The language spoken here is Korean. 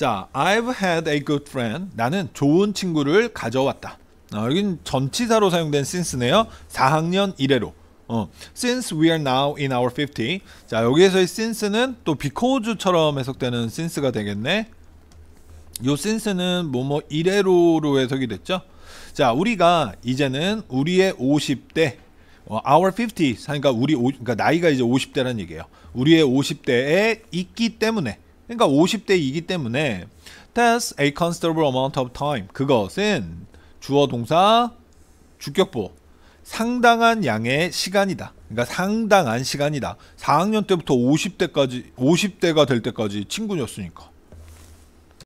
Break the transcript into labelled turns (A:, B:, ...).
A: 자, I've had a good friend. 나는 좋은 친구를 가져왔다. 아, 여긴 전치사로 사용된 since네요. 4학년 이래로. 어, since we are now in our 50. 자, 여기에서의 since는 또 because처럼 해석되는 since가 되겠네. 요 since는 뭐뭐 뭐 이래로로 해석이 됐죠. 자, 우리가 이제는 우리의 50대 어, our 50, 그러니까 우리 오, 그러니까 나이가 이제 50대라는 얘기예요. 우리의 50대에 있기 때문에 그러니까 50대이기 때문에 that's a considerable amount of time. 그것은 주어 동사 주격보 상당한 양의 시간이다. 그러니까 상당한 시간이다. 4학년 때부터 50대까지 50대가 될 때까지 친구였으니까.